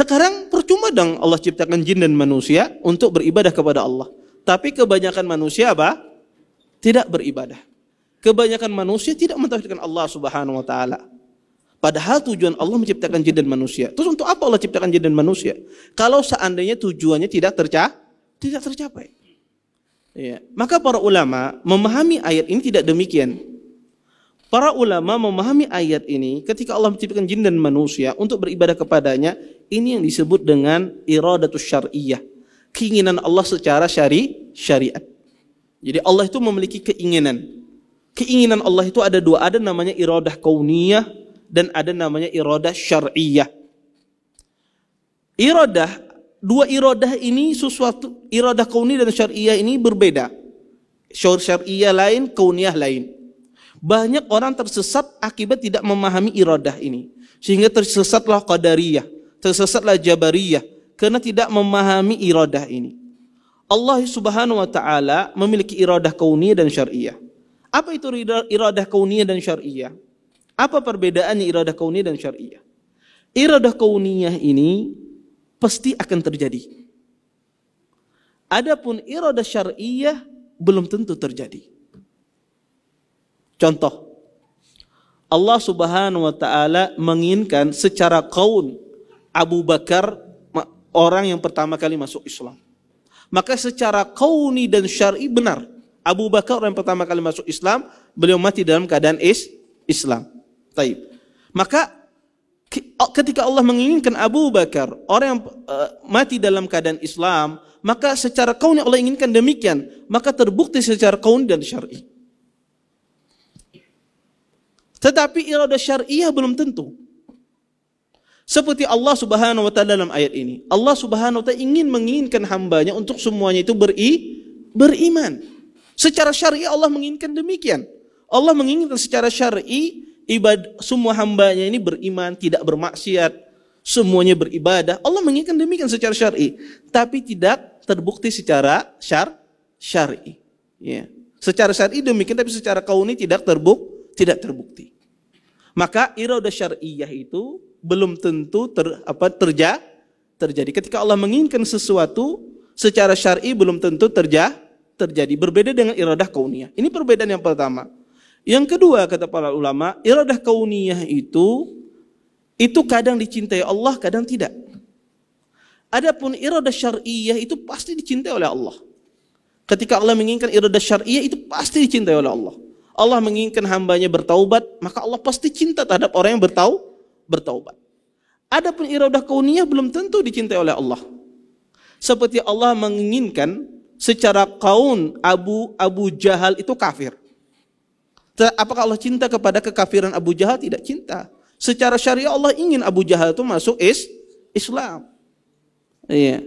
Sekarang percuma dong Allah ciptakan jin dan manusia untuk beribadah kepada Allah. Tapi kebanyakan manusia apa? Tidak beribadah. Kebanyakan manusia tidak mentauhidkan Allah Subhanahu wa taala. Padahal tujuan Allah menciptakan jin dan manusia. Terus untuk apa Allah ciptakan jin dan manusia? Kalau seandainya tujuannya tidak terca tidak tercapai. Ya. Maka para ulama memahami ayat ini tidak demikian. Para ulama memahami ayat ini ketika Allah menciptakan jin dan manusia untuk beribadah kepadanya, ini yang disebut dengan iradatus syariah Keinginan Allah secara syari syariat. Jadi Allah itu memiliki keinginan. Keinginan Allah itu ada dua, ada namanya iradah kauniyah dan ada namanya iradah syariah. Iradah, dua iradah ini sesuatu iradah kauniyah dan syariah ini berbeda. Syariah lain, kauniyah lain. Banyak orang tersesat akibat tidak memahami iradah ini. Sehingga tersesatlah qadariyah, tersesatlah jabariyah karena tidak memahami iradah ini. Allah Subhanahu wa taala memiliki iradah kauniyah dan syariah. Apa itu iradah kauniyah dan syariah? Apa perbedaannya iradah kauniyah dan syariah? Iradah kauniyah ini pasti akan terjadi. Adapun iradah syariah belum tentu terjadi. Contoh, Allah Subhanahu wa taala menginginkan secara kaun Abu Bakar orang yang pertama kali masuk Islam. Maka secara kauni dan syar'i benar Abu Bakar orang yang pertama kali masuk Islam, beliau mati dalam keadaan is Islam. Taib. Maka ketika Allah menginginkan Abu Bakar orang yang e, mati dalam keadaan Islam, maka secara kauni Allah inginkan demikian, maka terbukti secara kaun dan syar'i. Tetapi irada syariah belum tentu. Seperti Allah Subhanahu wa taala dalam ayat ini. Allah Subhanahu wa taala ingin menginginkan hambanya untuk semuanya itu beri beriman. Secara syariah Allah menginginkan demikian. Allah menginginkan secara syar'i ibad semua hambanya ini beriman, tidak bermaksiat, semuanya beribadah. Allah menginginkan demikian secara syar'i, tapi tidak terbukti secara syar syar'i. Ya. Secara syar'i demikian tapi secara kauni tidak terbukti tidak terbukti. Maka iradah syariah itu belum tentu ter, apa terja, terjadi. Ketika Allah menginginkan sesuatu secara syar'i belum tentu terja, terjadi. Berbeda dengan iradah kauniyah. Ini perbedaan yang pertama. Yang kedua kata para ulama, iradah kauniyah itu itu kadang dicintai Allah, kadang tidak. Adapun iradah syariah itu pasti dicintai oleh Allah. Ketika Allah menginginkan iradah syariah itu pasti dicintai oleh Allah. Allah menginginkan hambanya bertaubat, maka Allah pasti cinta terhadap orang yang bertau, bertaubat. Adapun iradah kauniyah belum tentu dicintai oleh Allah. Seperti Allah menginginkan secara kaun Abu Abu Jahal itu kafir. Apakah Allah cinta kepada kekafiran Abu Jahal? Tidak cinta. Secara syariah Allah ingin Abu Jahal itu masuk is Islam. Iya.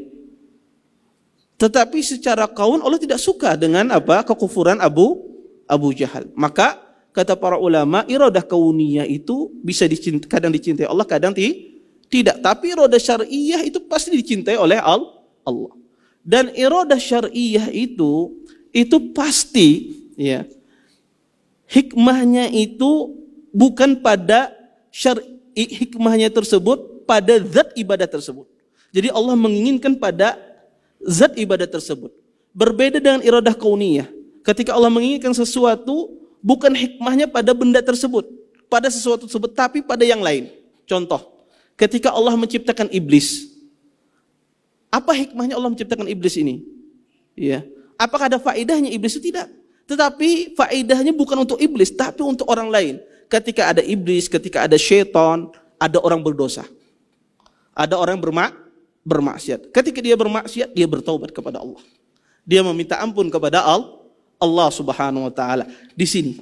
Tetapi secara kaun Allah tidak suka dengan apa kekufuran Abu Abu Jahal. Maka kata para ulama, irodah kauniyah itu bisa dicintai, kadang dicintai Allah, kadang ti, tidak. Tapi iradah syariah itu pasti dicintai oleh Al Allah. Dan iradah syariah itu itu pasti ya hikmahnya itu bukan pada syari hikmahnya tersebut pada zat ibadah tersebut. Jadi Allah menginginkan pada zat ibadah tersebut. Berbeda dengan iradah kauniyah ketika Allah menginginkan sesuatu bukan hikmahnya pada benda tersebut, pada sesuatu tersebut, tapi pada yang lain. Contoh, ketika Allah menciptakan iblis, apa hikmahnya Allah menciptakan iblis ini? Ya. Apakah ada faedahnya iblis itu tidak? Tetapi faedahnya bukan untuk iblis, tapi untuk orang lain. Ketika ada iblis, ketika ada syaitan, ada orang berdosa. Ada orang bermak bermaksiat. Ketika dia bermaksiat, dia bertobat kepada Allah. Dia meminta ampun kepada Allah Allah Subhanahu wa taala. Di sini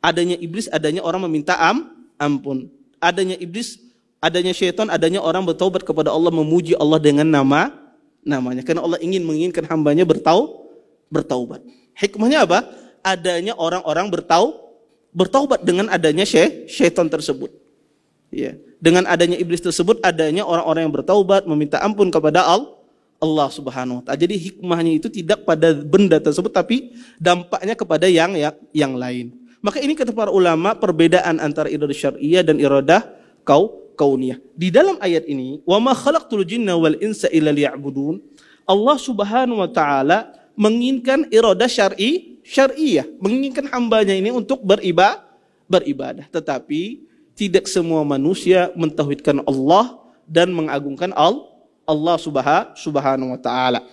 adanya iblis, adanya orang meminta am, ampun. Adanya iblis, adanya syaitan, adanya orang bertaubat kepada Allah memuji Allah dengan nama namanya karena Allah ingin menginginkan hambanya bertau bertaubat. Hikmahnya apa? Adanya orang-orang bertau bertaubat dengan adanya syai, syaitan tersebut. Ya. Dengan adanya iblis tersebut, adanya orang-orang yang bertaubat, meminta ampun kepada Allah Allah Subhanahu wa taala. Jadi hikmahnya itu tidak pada benda tersebut tapi dampaknya kepada yang yang, yang lain. Maka ini kata para ulama perbedaan antara iradah syariah dan iradah kau kauniyah. Di dalam ayat ini, "Wa ma khalaqtul jinna wal insa illa liya'budun." Allah Subhanahu wa taala menginginkan iradah syar'i syariah, menginginkan hambanya ini untuk beribadah beribadah. Tetapi tidak semua manusia mentauhidkan Allah dan mengagungkan Allah Allah Subhanahu wa taala.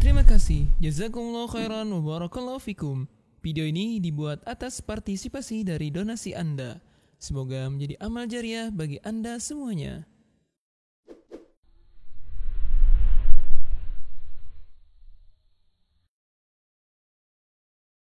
Terima kasih. Jazakumullah khairan wa barakallahu fikum. Video ini dibuat atas partisipasi dari donasi Anda. Semoga menjadi amal jariah bagi Anda semuanya.